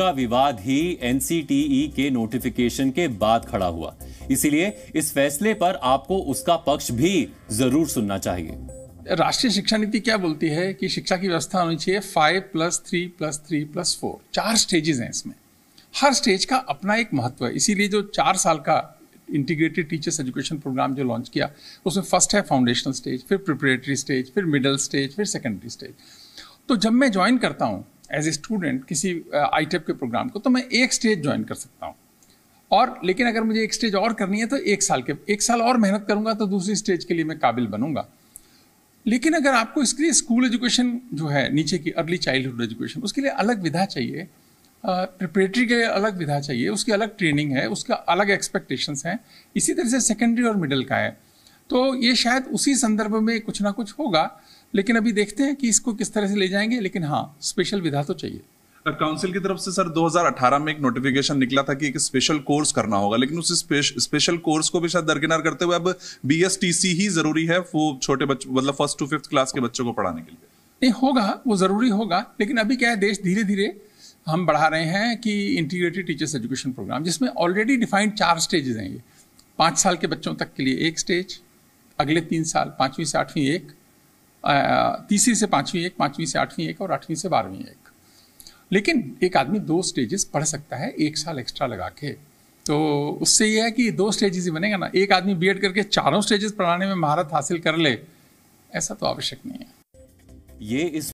का विवाद ही एनसीटीई के नोटिफिकेशन के बाद खड़ा हुआ इसीलिए इस फैसले पर आपको उसका पक्ष भी जरूर सुनना चाहिए राष्ट्रीय शिक्षा नीति क्या बोलती है कि शिक्षा की व्यवस्था होनी चाहिए five plus three plus three plus four चार स्टेजेस हैं इसमें हर स्टेज का अपना एक महत्व है इसीलिए जो चार साल का इंटीग्रेटेड टीचर्स एजुकेशन प्रोग्राम जो लॉन्च किया उसमें फर्स्ट है फाउंडेशनल स्टेज फिर प्रिपरेटरी स्टेज फिर मिडल स्टेज फिर सेकेंडरी स्टेज तो जब मैं ज्वाइन करता हूँ एज ए स्टूडेंट किसी आई uh, e के प्रोग्राम को तो मैं एक स्टेज ज्वाइन कर सकता हूँ और लेकिन अगर मुझे एक स्टेज और करनी है तो एक साल के एक साल और मेहनत करूंगा तो दूसरी स्टेज के लिए मैं काबिल बनूंगा लेकिन अगर आपको इसके लिए स्कूल एजुकेशन जो है नीचे की अर्ली चाइल्डहुड एजुकेशन उसके लिए अलग विधा चाहिए प्रिपरेटरी uh, के लिए अलग विधा चाहिए उसकी अलग ट्रेनिंग है उसका अलग एक्सपेक्टेशंस हैं इसी तरह से सेकेंडरी और मिडिल का है तो ये शायद उसी संदर्भ में कुछ ना कुछ होगा लेकिन अभी देखते हैं कि इसको किस तरह से ले जाएंगे लेकिन हाँ स्पेशल विधा तो चाहिए काउंसिल की तरफ से सर 2018 में एक नोटिफिकेशन निकला था कि एक स्पेशल कोर्स करना होगा लेकिन उस स्पेशल कोर्स को भी शायद दरकिनार करते हुए अब बीएसटीसी ही जरूरी है वो छोटे बच्चों मतलब फर्स्ट टू फिफ्थ क्लास के बच्चों को पढ़ाने के लिए नहीं होगा वो जरूरी होगा लेकिन अभी क्या है देश धीरे धीरे हम बढ़ा रहे हैं कि इंटीग्रेटेड टीचर्स एजुकेशन प्रोग्राम जिसमें ऑलरेडी डिफाइंड चार स्टेजेस हैं ये पाँच साल के बच्चों तक के लिए एक स्टेज अगले तीन साल पाँचवीं से आठवीं एक तीसरी से पाँचवीं एक पाँचवीं से आठवीं एक और आठवीं से बारहवीं एक लेकिन एक आदमी दो स्टेजेस पढ़ सकता है एक साल एक्स्ट्रा लगा के तो उससे यह है कि दो स्टेजेस ही बनेगा ना एक आदमी बीएड करके चारों स्टेजेस पढ़ाने में महारत हासिल कर ले ऐसा तो आवश्यक नहीं है ये इस